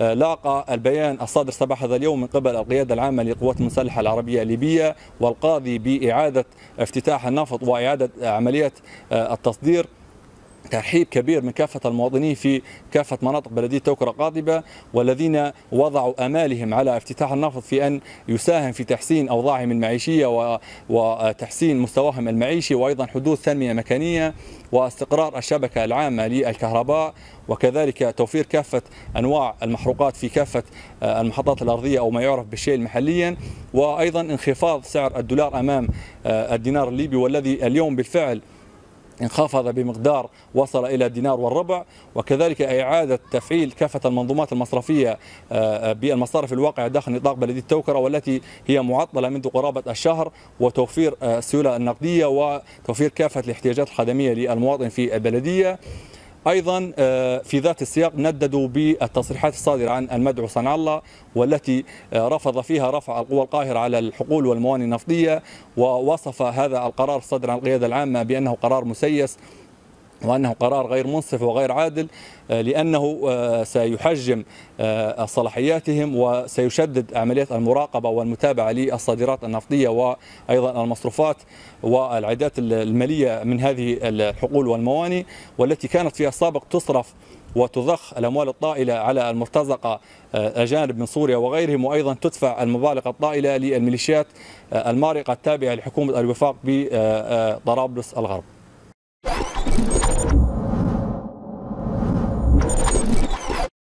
آه، لاقى البيان الصادر صباح هذا اليوم من قبل القيادة العامة للقوات المسلحة العربية الليبية والقاضي بإعادة افتتاح النفط وإعادة عمليات آه، التصدير ترحيب كبير من كافة المواطنين في كافة مناطق بلدية توكرة قاطبة والذين وضعوا أمالهم على افتتاح النفط في أن يساهم في تحسين أوضاعهم المعيشية وتحسين مستواهم المعيشي وأيضا حدوث تنمية مكانية واستقرار الشبكة العامة للكهرباء وكذلك توفير كافة أنواع المحروقات في كافة آه، المحطات الأرضية أو ما يعرف بالشيء محليا وأيضا انخفاض سعر الدولار أمام آه، الدينار الليبي والذي اليوم بالفعل انخفض بمقدار وصل إلى دينار والربع وكذلك إعادة تفعيل كافة المنظومات المصرفية آه، آه، بالمصارف الواقعة داخل نطاق بلدية توكرة والتي هي معطلة منذ قرابة الشهر وتوفير آه، السيولة النقدية وتوفير كافة الاحتياجات الخدمية للمواطن في البلدية أيضا آه، في ذات السياق نددوا بالتصريحات الصادرة عن المدعو صنع الله والتي آه، رفض فيها رفع القوى القاهرة على الحقول والموانئ النفطية ووصف هذا القرار الصادر عن القيادة العامة بأنه قرار مسيس وأنه قرار غير منصف وغير عادل آه، لأنه آه، سيحجم آه، صلاحياتهم وسيشدد عملية المراقبة والمتابعة للصادرات النفطية وأيضا المصروفات والعادات المالية من هذه الحقول والمواني والتي كانت في السابق تصرف وتضخ الأموال الطائلة على المرتزقة أجانب من سوريا وغيرهم وأيضا تدفع المبالغ الطائلة للميليشيات المارقة التابعة لحكومة الوفاق بطرابلس الغرب